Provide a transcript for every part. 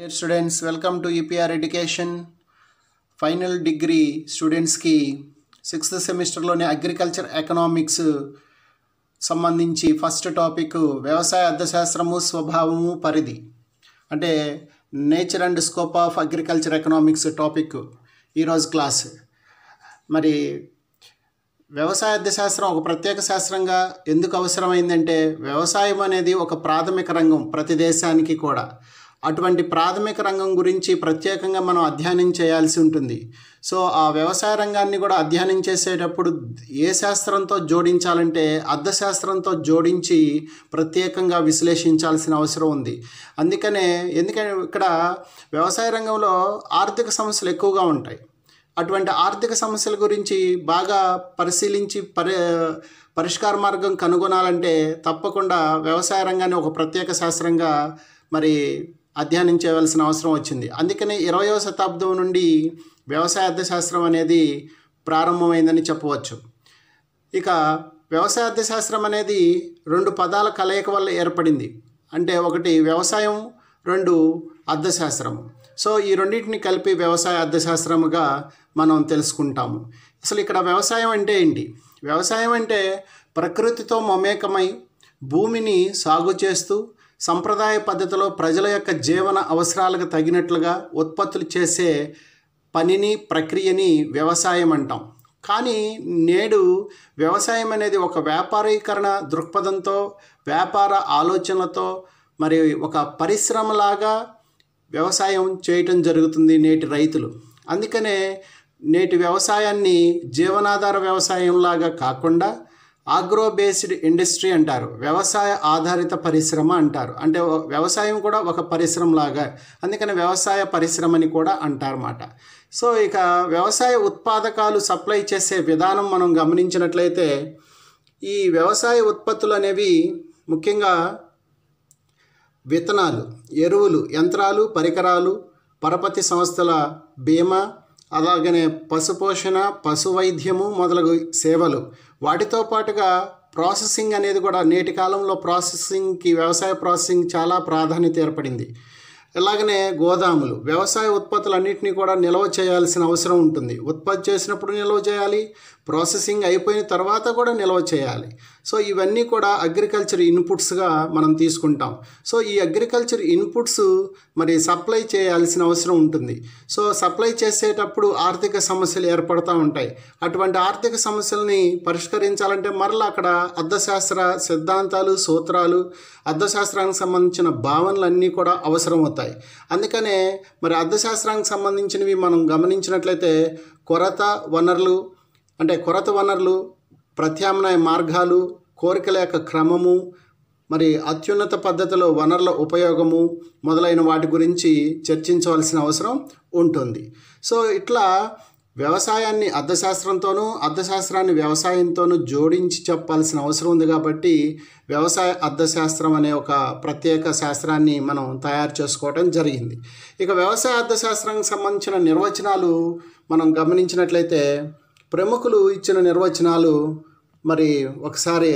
dear students welcome to UPR education final degree స్టూడెంట్స్కి sixth సెమిస్టర్లోని agriculture economics సంబంధించి first topic వ్యవసాయ అర్థశాస్త్రము స్వభావము పరిధి అంటే nature and scope of agriculture economics topic ఈరోజు క్లాస్ మరి వ్యవసాయ అర్థశాస్త్రం ఒక ప్రత్యేక శాస్త్రంగా ఎందుకు అవసరమైందంటే వ్యవసాయం అనేది ఒక ప్రాథమిక రంగం ప్రతి దేశానికి కూడా అటువంటి ప్రాథమిక రంగం గురించి ప్రత్యేకంగా మనం అధ్యయనం చేయాల్సి ఉంటుంది సో ఆ వ్యవసాయ రంగాన్ని కూడా అధ్యయనం చేసేటప్పుడు ఏ శాస్త్రంతో జోడించాలంటే అర్థశాస్త్రంతో జోడించి ప్రత్యేకంగా విశ్లేషించాల్సిన అవసరం ఉంది అందుకనే ఎందుకంటే ఇక్కడ వ్యవసాయ రంగంలో ఆర్థిక సమస్యలు ఎక్కువగా ఉంటాయి అటువంటి ఆర్థిక సమస్యల గురించి బాగా పరిశీలించి పరి పరిష్కార మార్గం కనుగొనాలంటే తప్పకుండా వ్యవసాయ రంగాన్ని ఒక ప్రత్యేక శాస్త్రంగా మరి చేయవలసిన అవసరం వచ్చింది అందుకనే ఇరవయవ శతాబ్దం నుండి వ్యవసాయ అర్థశాస్త్రం అనేది ప్రారంభమైందని చెప్పవచ్చు ఇక వ్యవసాయ అర్థశాస్త్రం అనేది రెండు పదాల కలయిక వల్ల ఏర్పడింది అంటే ఒకటి వ్యవసాయం రెండు అర్థశాస్త్రము సో ఈ రెండింటిని కలిపి వ్యవసాయ అర్థశాస్త్రముగా మనం తెలుసుకుంటాము అసలు ఇక్కడ వ్యవసాయం అంటే ఏంటి వ్యవసాయం అంటే ప్రకృతితో మమేకమై భూమిని సాగు చేస్తూ సంప్రదాయ పద్ధతిలో ప్రజల యొక్క జీవన అవసరాలకు తగినట్లుగా ఉత్పత్తులు చేసే పనిని ప్రక్రియని వ్యవసాయం అంటాం కానీ నేడు వ్యవసాయం అనేది ఒక వ్యాపారీకరణ దృక్పథంతో వ్యాపార ఆలోచనలతో మరి ఒక పరిశ్రమలాగా వ్యవసాయం చేయటం జరుగుతుంది నేటి రైతులు అందుకనే నేటి వ్యవసాయాన్ని జీవనాధార వ్యవసాయంలాగా కాకుండా ఆగ్రో బేస్డ్ ఇండస్ట్రీ అంటారు వ్యవసాయ ఆధారిత పరిశ్రమ అంటారు అంటే వ్యవసాయం కూడా ఒక పరిశ్రమలాగా అందుకని వ్యవసాయ పరిశ్రమని కూడా అంటారన్నమాట సో ఇక వ్యవసాయ ఉత్పాదకాలు సప్లై చేసే విధానం మనం గమనించినట్లయితే ఈ వ్యవసాయ ఉత్పత్తులు అనేవి ముఖ్యంగా విత్తనాలు ఎరువులు యంత్రాలు పరికరాలు పరపతి సంస్థల బీమా అలాగనే పశుపోషణ పశువైద్యము మొదలగు సేవలు వాటితో పాటుగా ప్రాసెసింగ్ అనేది కూడా నేటి కాలంలో ప్రాసెసింగ్కి వ్యవసాయ ప్రాసెసింగ్ చాలా ప్రాధాన్యత ఏర్పడింది అలాగనే గోదాములు వ్యవసాయ ఉత్పత్తులన్నింటినీ కూడా నిల్వ చేయాల్సిన అవసరం ఉంటుంది ఉత్పత్తి చేసినప్పుడు నిల్వ చేయాలి ప్రాసెసింగ్ అయిపోయిన తర్వాత కూడా నిల్వ చేయాలి సో ఇవన్నీ కూడా అగ్రికల్చర్ ఇన్పుట్స్గా మనం తీసుకుంటాం సో ఈ అగ్రికల్చర్ ఇన్పుట్స్ మరి సప్లై చేయాల్సిన అవసరం ఉంటుంది సో సప్లై చేసేటప్పుడు ఆర్థిక సమస్యలు ఏర్పడుతూ ఉంటాయి అటువంటి ఆర్థిక సమస్యల్ని పరిష్కరించాలంటే మరలా అక్కడ అర్థశాస్త్ర సిద్ధాంతాలు సూత్రాలు అర్థశాస్త్రానికి సంబంధించిన భావనలు అన్నీ కూడా అవసరం అవుతాయి అందుకనే మరి అర్థశాస్త్రానికి సంబంధించినవి మనం గమనించినట్లయితే కొరత వనరులు అంటే కొరత వనరులు ప్రత్యామ్నాయ మార్గాలు కోరికల యొక్క క్రమము మరి అత్యున్నత పద్ధతిలో వనరుల ఉపయోగము మొదలైన వాటి గురించి చర్చించవలసిన అవసరం ఉంటుంది సో ఇట్లా వ్యవసాయాన్ని అర్థశాస్త్రంతోనూ అర్థశాస్త్రాన్ని వ్యవసాయంతోనూ జోడించి చెప్పాల్సిన అవసరం ఉంది కాబట్టి వ్యవసాయ అర్థశాస్త్రం అనే ఒక ప్రత్యేక శాస్త్రాన్ని మనం తయారు చేసుకోవటం జరిగింది ఇక వ్యవసాయ అర్థశాస్త్రానికి సంబంధించిన నిర్వచనాలు మనం గమనించినట్లయితే ప్రముఖులు ఇచ్చిన నిర్వచనాలు మరి ఒకసారి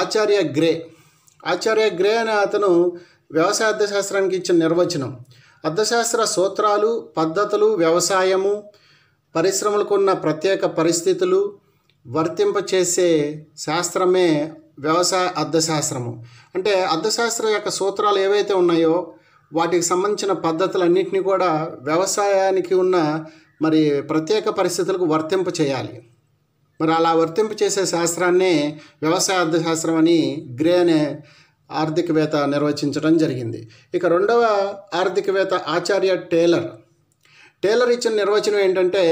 ఆచార్య గ్రే ఆచార్య గ్రే అనే అతను వ్యవసాయ అర్థశాస్త్రానికి ఇచ్చిన నిర్వచనం అర్థశాస్త్ర సూత్రాలు పద్ధతులు వ్యవసాయము పరిశ్రమలకు ఉన్న ప్రత్యేక పరిస్థితులు వర్తింపచేసే శాస్త్రమే వ్యవసాయ అర్థశాస్త్రము అంటే అర్థశాస్త్రం యొక్క సూత్రాలు ఏవైతే ఉన్నాయో వాటికి సంబంధించిన పద్ధతులన్నింటినీ కూడా వ్యవసాయానికి ఉన్న మరి ప్రత్యేక పరిస్థితులకు వర్తింప చేయాలి మరి అలా వర్తింపు చేసే శాస్త్రాన్నే వ్యవసాయ అర్థశాస్త్రం అని గ్రే అనే ఆర్థికవేత్త నిర్వచించడం జరిగింది ఇక రెండవ ఆర్థికవేత్త ఆచార్య టేలర్ టేలర్ ఇచ్చిన నిర్వచనం ఏంటంటే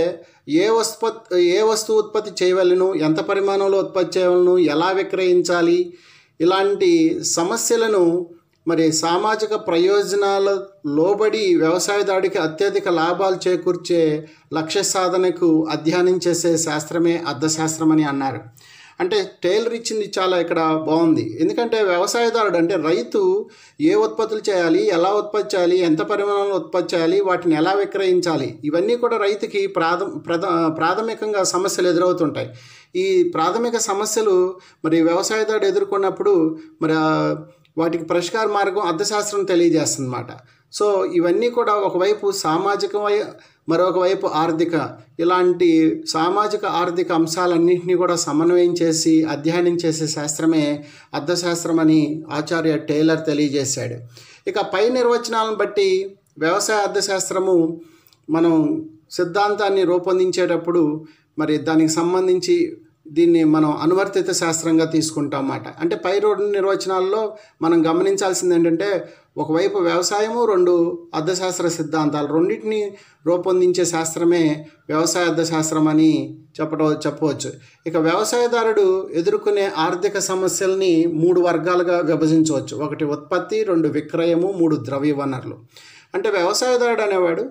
ఏ వస్తుపత్ ఏ వస్తువు ఉత్పత్తి చేయవలను ఎంత పరిమాణంలో ఉత్పత్తి చేయవలను ఎలా విక్రయించాలి ఇలాంటి సమస్యలను మరి సామాజిక ప్రయోజనాల లోబడి దాడికి అత్యధిక లాభాలు చేకూర్చే లక్ష్య సాధనకు అధ్యయనం చేసే శాస్త్రమే అర్థశాస్త్రం అని అన్నారు అంటే టైలర్ ఇచ్చింది చాలా ఇక్కడ బాగుంది ఎందుకంటే వ్యవసాయదారుడు అంటే రైతు ఏ ఉత్పత్తులు చేయాలి ఎలా ఉత్పత్తి చేయాలి ఎంత పరిమాణంలో ఉత్పత్తి చేయాలి వాటిని ఎలా విక్రయించాలి ఇవన్నీ కూడా రైతుకి ప్రాథ ప్రాథమికంగా సమస్యలు ఎదురవుతుంటాయి ఈ ప్రాథమిక సమస్యలు మరి వ్యవసాయదారుడు ఎదుర్కొన్నప్పుడు మరి వాటికి పరిష్కార మార్గం అర్థశాస్త్రం తెలియజేస్తుందన్నమాట సో ఇవన్నీ కూడా ఒకవైపు సామాజిక మరొక వైపు ఆర్థిక ఇలాంటి సామాజిక ఆర్థిక అంశాలన్నింటినీ కూడా సమన్వయం చేసి అధ్యయనం చేసే శాస్త్రమే అర్థశాస్త్రం అని ఆచార్య టైలర్ తెలియజేశాడు ఇక పై నిర్వచనాలను బట్టి వ్యవసాయ అర్థశాస్త్రము మనం సిద్ధాంతాన్ని రూపొందించేటప్పుడు మరి దానికి సంబంధించి దీన్ని మనం అనువర్తిత శాస్త్రంగా తీసుకుంటాం అన్నమాట అంటే పై రోడ్డు నిర్వచనాల్లో మనం గమనించాల్సింది ఏంటంటే ఒకవైపు వ్యవసాయము రెండు అర్థశాస్త్ర సిద్ధాంతాలు రెండింటిని రూపొందించే శాస్త్రమే వ్యవసాయ అర్థశాస్త్రం అని చెప్పడం చెప్పవచ్చు ఇక వ్యవసాయదారుడు ఎదుర్కొనే ఆర్థిక సమస్యల్ని మూడు వర్గాలుగా విభజించవచ్చు ఒకటి ఉత్పత్తి రెండు విక్రయము మూడు ద్రవ్య వనరులు అంటే వ్యవసాయదారుడు అనేవాడు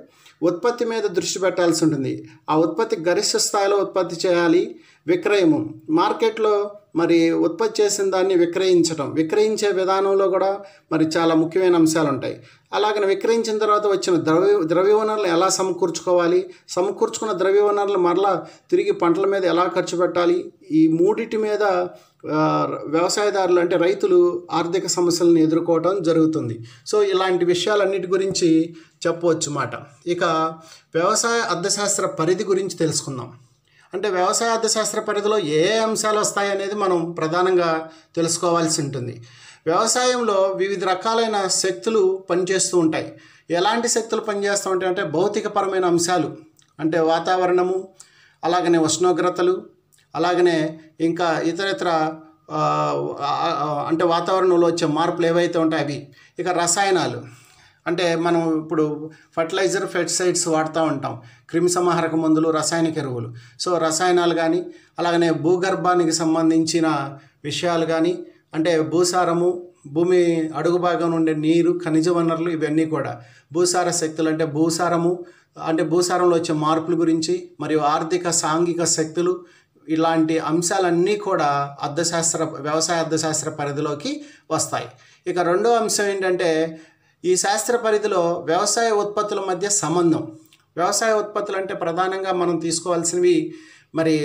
ఉత్పత్తి మీద దృష్టి పెట్టాల్సి ఉంటుంది ఆ ఉత్పత్తి గరిష్ట స్థాయిలో ఉత్పత్తి చేయాలి విక్రయము మార్కెట్లో మరి ఉత్పత్తి చేసిన దాన్ని విక్రయించడం విక్రయించే విధానంలో కూడా మరి చాలా ముఖ్యమైన అంశాలు ఉంటాయి అలాగని విక్రయించిన తర్వాత వచ్చిన ద్రవ్య ద్రవ్య వనరులు ఎలా సమకూర్చుకోవాలి సమకూర్చుకున్న ద్రవ్య వనరులు మరలా తిరిగి పంటల మీద ఎలా ఖర్చు పెట్టాలి ఈ మూడిటి మీద వ్యవసాయదారులు అంటే రైతులు ఆర్థిక సమస్యలను ఎదుర్కోవటం జరుగుతుంది సో ఇలాంటి విషయాలన్నిటి గురించి చెప్పవచ్చు మాట ఇక వ్యవసాయ అర్థశాస్త్ర పరిధి గురించి తెలుసుకుందాం అంటే వ్యవసాయ అర్థశాస్త్ర పరిధిలో ఏ ఏ అంశాలు వస్తాయనేది మనం ప్రధానంగా తెలుసుకోవాల్సి ఉంటుంది వ్యవసాయంలో వివిధ రకాలైన శక్తులు పనిచేస్తూ ఉంటాయి ఎలాంటి శక్తులు పనిచేస్తూ ఉంటాయి అంటే భౌతికపరమైన అంశాలు అంటే వాతావరణము అలాగనే ఉష్ణోగ్రతలు అలాగనే ఇంకా ఇతర ఇతర అంటే వాతావరణంలో వచ్చే మార్పులు ఏవైతే ఉంటాయి అవి ఇక రసాయనాలు అంటే మనం ఇప్పుడు ఫర్టిలైజర్ ఫెర్టిసైడ్స్ వాడుతూ ఉంటాం క్రిమిసంహారక మందులు రసాయనిక ఎరువులు సో రసాయనాలు కానీ అలాగనే భూగర్భానికి సంబంధించిన విషయాలు కానీ అంటే భూసారము భూమి అడుగు భాగం ఉండే నీరు ఖనిజ వనరులు ఇవన్నీ కూడా భూసార శక్తులు అంటే భూసారము అంటే భూసారంలో వచ్చే మార్పుల గురించి మరియు ఆర్థిక సాంఘిక శక్తులు ఇలాంటి అంశాలన్నీ కూడా అర్థశాస్త్ర వ్యవసాయ అర్థశాస్త్ర పరిధిలోకి వస్తాయి ఇక రెండో అంశం ఏంటంటే ఈ శాస్త్ర పరిధిలో వ్యవసాయ ఉత్పత్తుల మధ్య సంబంధం వ్యవసాయ ఉత్పత్తులు అంటే ప్రధానంగా మనం తీసుకోవాల్సినవి మరి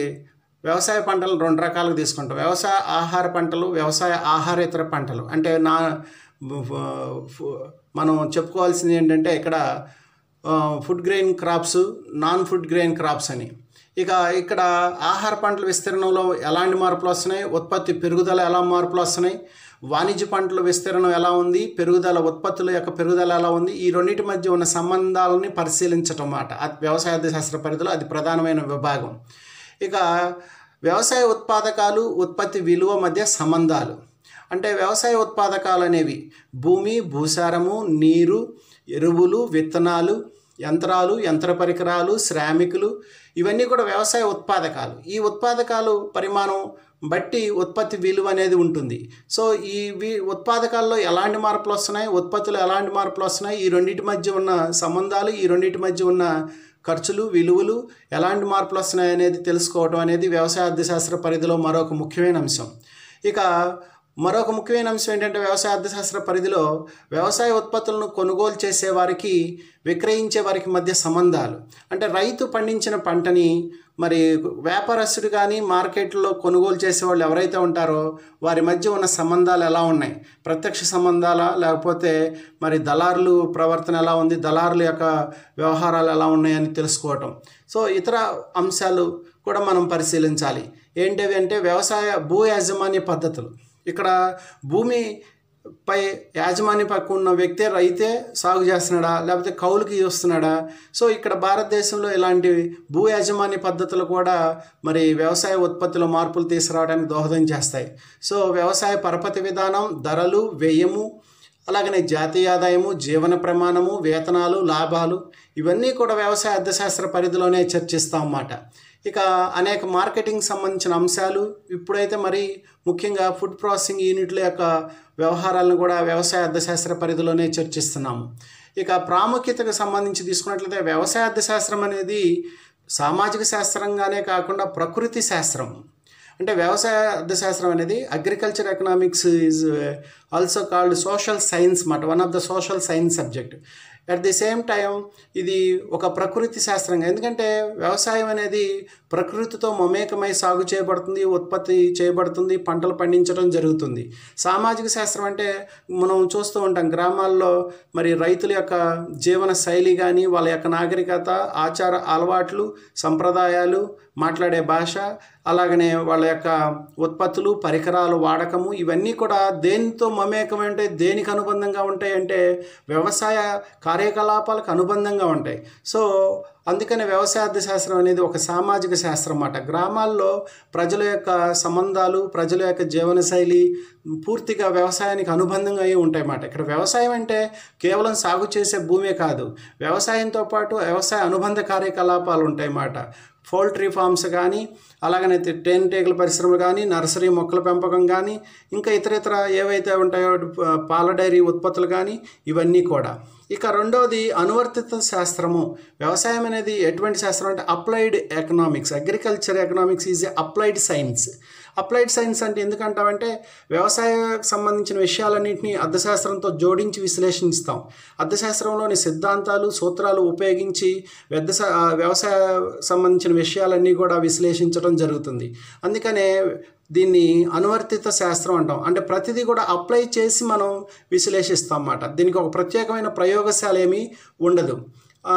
వ్యవసాయ పంటలు రెండు రకాలుగా తీసుకుంటాం వ్యవసాయ ఆహార పంటలు వ్యవసాయ ఆహారేతర పంటలు అంటే నా మనం చెప్పుకోవాల్సింది ఏంటంటే ఇక్కడ food grain crops non food grain crops అని ఇక ఇక్కడ ఆహార పంటల విస్తీర్ణంలో ఎలాంటి మార్పులు వస్తున్నాయి ఉత్పత్తి పెరుగుదల ఎలా మార్పులు వస్తున్నాయి వాణిజ్య పంటల విస్తీర్ణం ఎలా ఉంది పెరుగుదల ఉత్పత్తుల యొక్క పెరుగుదల ఎలా ఉంది ఈ రెండింటి మధ్య ఉన్న సంబంధాలని పరిశీలించటం మాట వ్యవసాయ శాస్త్ర పరిధిలో అది ప్రధానమైన విభాగం ఇక వ్యవసాయ ఉత్పాదకాలు ఉత్పత్తి విలువ మధ్య సంబంధాలు అంటే వ్యవసాయ ఉత్పాదకాలు అనేవి భూమి భూసారము నీరు ఎరువులు విత్తనాలు యంత్రాలు యంత్ర పరికరాలు శ్రామికులు ఇవన్నీ కూడా వ్యవసాయ ఉత్పాదకాలు ఈ ఉత్పాదకాలు పరిమాణం బట్టి ఉత్పత్తి విలువ అనేది ఉంటుంది సో ఈ ఉత్పాదకాల్లో ఎలాంటి మార్పులు వస్తున్నాయి ఉత్పత్తులు ఎలాంటి మార్పులు వస్తున్నాయి ఈ రెండింటి మధ్య ఉన్న సంబంధాలు ఈ రెండింటి మధ్య ఉన్న ఖర్చులు విలువలు ఎలాంటి మార్పులు వస్తున్నాయి అనేది తెలుసుకోవడం అనేది వ్యవసాయ అర్థశాస్త్ర పరిధిలో మరొక ముఖ్యమైన అంశం ఇక మరొక ముఖ్యమైన అంశం ఏంటంటే వ్యవసాయ అర్థశాస్త్ర పరిధిలో వ్యవసాయ ఉత్పత్తులను కొనుగోలు చేసే వారికి విక్రయించే వారికి మధ్య సంబంధాలు అంటే రైతు పండించిన పంటని మరి వ్యాపారస్తుడు కానీ మార్కెట్లో కొనుగోలు చేసేవాళ్ళు ఎవరైతే ఉంటారో వారి మధ్య ఉన్న సంబంధాలు ఎలా ఉన్నాయి ప్రత్యక్ష సంబంధాల లేకపోతే మరి దళారులు ప్రవర్తన ఎలా ఉంది దళారుల యొక్క వ్యవహారాలు ఎలా ఉన్నాయని తెలుసుకోవటం సో ఇతర అంశాలు కూడా మనం పరిశీలించాలి ఏంటవి అంటే వ్యవసాయ భూ యాజమాన్య పద్ధతులు ఇక్కడ భూమి పై యాజమాన్య పక్కు ఉన్న వ్యక్తే రైతే సాగు చేస్తున్నాడా లేకపోతే కౌలుకి వస్తున్నాడా సో ఇక్కడ భారతదేశంలో ఇలాంటి భూ యాజమాన్య పద్ధతులు కూడా మరి వ్యవసాయ ఉత్పత్తిలో మార్పులు తీసుకురావడానికి దోహదం చేస్తాయి సో వ్యవసాయ పరపతి విధానం ధరలు వ్యయము అలాగనే జాతీయ ఆదాయము జీవన ప్రమాణము వేతనాలు లాభాలు ఇవన్నీ కూడా వ్యవసాయ అర్థశాస్త్ర పరిధిలోనే చర్చిస్తాం అన్నమాట ఇక అనేక మార్కెటింగ్ సంబంధించిన అంశాలు ఇప్పుడైతే మరి ముఖ్యంగా ఫుడ్ ప్రాసెసింగ్ యూనిట్ల యొక్క వ్యవహారాలను కూడా వ్యవసాయ అర్థశాస్త్ర పరిధిలోనే చర్చిస్తున్నాము ఇక ప్రాముఖ్యతకు సంబంధించి తీసుకున్నట్లయితే వ్యవసాయ అర్థశాస్త్రం అనేది సామాజిక శాస్త్రంగానే కాకుండా ప్రకృతి శాస్త్రం అంటే వ్యవసాయ అర్థశాస్త్రం అనేది agriculture economics is also called social science మాట one of the social science subject at the same time ఇది ఒక ప్రకృతి శాస్త్రంగా ఎందుకంటే వ్యవసాయం అనేది ప్రకృతితో మమేకమై సాగు చేయబడుతుంది ఉత్పత్తి చేయబడుతుంది పంటలు పండించడం జరుగుతుంది సామాజిక శాస్త్రం అంటే మనం చూస్తూ ఉంటాం గ్రామాల్లో మరి రైతుల యొక్క జీవన శైలి కానీ వాళ్ళ యొక్క నాగరికత ఆచార అలవాట్లు సంప్రదాయాలు మాట్లాడే భాష అలాగనే వాళ్ళ యొక్క ఉత్పత్తులు పరికరాలు వాడకము ఇవన్నీ కూడా దేనితో మమేకం అంటే దేనికి అనుబంధంగా ఉంటాయంటే వ్యవసాయ కార్యకలాపాలకు అనుబంధంగా ఉంటాయి సో అందుకని వ్యవసాయ శాస్త్రం అనేది ఒక సామాజిక శాస్త్రం అన్నమాట గ్రామాల్లో ప్రజల యొక్క సంబంధాలు ప్రజల యొక్క జీవనశైలి పూర్తిగా వ్యవసాయానికి అనుబంధంగా అయి అన్నమాట ఇక్కడ వ్యవసాయం అంటే కేవలం సాగు చేసే భూమే కాదు వ్యవసాయంతో పాటు వ్యవసాయ అనుబంధ కార్యకలాపాలు ఉంటాయి అన్నమాట పౌల్ట్రీ ఫామ్స్ కానీ అలాగనైతే టెన్ టేకుల పరిశ్రమ కానీ నర్సరీ మొక్కల పెంపకం కానీ ఇంకా ఇతర ఇతర ఏవైతే ఉంటాయో పాల డైరీ ఉత్పత్తులు కానీ ఇవన్నీ కూడా ఇక రెండవది అనువర్తిత శాస్త్రము వ్యవసాయం అనేది ఎటువంటి శాస్త్రం అంటే applied economics agriculture economics is applied science applied science అంటే ఎందుకంటామంటే వ్యవసాయ సంబంధించిన విషయాలన్నింటినీ అర్థశాస్త్రంతో జోడించి విశ్లేషిస్తాం అర్థశాస్త్రంలోని సిద్ధాంతాలు సూత్రాలు ఉపయోగించి వ్యవసాయ సంబంధించిన విషయాలన్నీ కూడా విశ్లేషించడం జరుగుతుంది అందుకనే దీన్ని అనువర్తిత శాస్త్రం అంటాం అంటే ప్రతిదీ కూడా అప్లై చేసి మనం విశ్లేషిస్తాం అన్నమాట దీనికి ఒక ప్రత్యేకమైన ప్రయోగశాల ఏమీ ఉండదు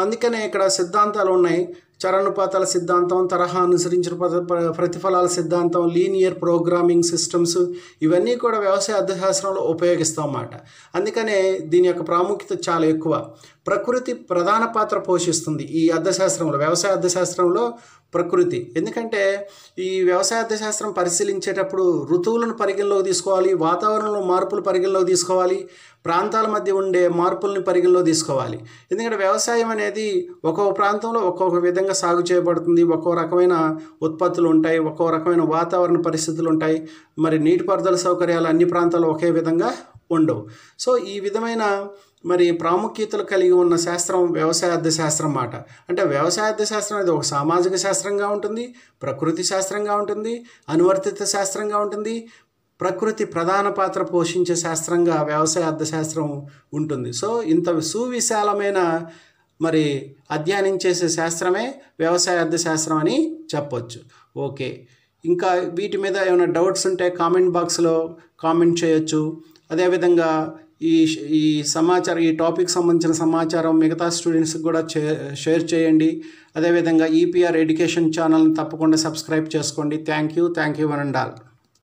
అందుకనే ఇక్కడ సిద్ధాంతాలు ఉన్నాయి చరణుపాతాల సిద్ధాంతం తరహా అనుసరించిన ప్రతిఫలాల సిద్ధాంతం లీనియర్ ప్రోగ్రామింగ్ సిస్టమ్స్ ఇవన్నీ కూడా వ్యవసాయ అర్థశాస్త్రంలో ఉపయోగిస్తాం అన్నమాట అందుకనే దీని యొక్క ప్రాముఖ్యత చాలా ఎక్కువ ప్రకృతి ప్రధాన పాత్ర పోషిస్తుంది ఈ అర్థశాస్త్రంలో వ్యవసాయ అర్థశాస్త్రంలో ప్రకృతి ఎందుకంటే ఈ వ్యవసాయ అర్థశాస్త్రం పరిశీలించేటప్పుడు ఋతువులను పరిగణలోకి తీసుకోవాలి వాతావరణంలో మార్పులు పరిగణలోకి తీసుకోవాలి ప్రాంతాల మధ్య ఉండే మార్పుల్ని పరిగణలో తీసుకోవాలి ఎందుకంటే వ్యవసాయం అనేది ఒక్కొక్క ప్రాంతంలో ఒక్కొక్క విధంగా సాగు చేయబడుతుంది ఒక్కో రకమైన ఉత్పత్తులు ఉంటాయి ఒక్కో రకమైన వాతావరణ పరిస్థితులు ఉంటాయి మరి నీటిపారుదల సౌకర్యాలు అన్ని ప్రాంతాలు ఒకే విధంగా ఉండవు సో ఈ విధమైన మరి ప్రాముఖ్యతలు కలిగి ఉన్న శాస్త్రం వ్యవసాయ అర్థశాస్త్రం మాట అంటే వ్యవసాయ అర్థశాస్త్రం అనేది ఒక సామాజిక శాస్త్రంగా ఉంటుంది ప్రకృతి శాస్త్రంగా ఉంటుంది అనువర్తిత శాస్త్రంగా ఉంటుంది ప్రకృతి ప్రధాన పాత్ర పోషించే శాస్త్రంగా వ్యవసాయ అర్థశాస్త్రం ఉంటుంది సో ఇంత సువిశాలమైన మరి అధ్యయనం చేసే శాస్త్రమే వ్యవసాయ అర్థశాస్త్రం అని చెప్పొచ్చు ఓకే ఇంకా వీటి మీద ఏమైనా డౌట్స్ ఉంటే కామెంట్ బాక్స్లో కామెంట్ చేయొచ్చు అదేవిధంగా ఈ ఈ సమాచారం ఈ టాపిక్ సంబంధించిన సమాచారం మిగతా స్టూడెంట్స్కి కూడా షేర్ చేయండి అదేవిధంగా ఈపీఆర్ ఎడ్యుకేషన్ ఛానల్ని తప్పకుండా సబ్స్క్రైబ్ చేసుకోండి thank you thank you one and all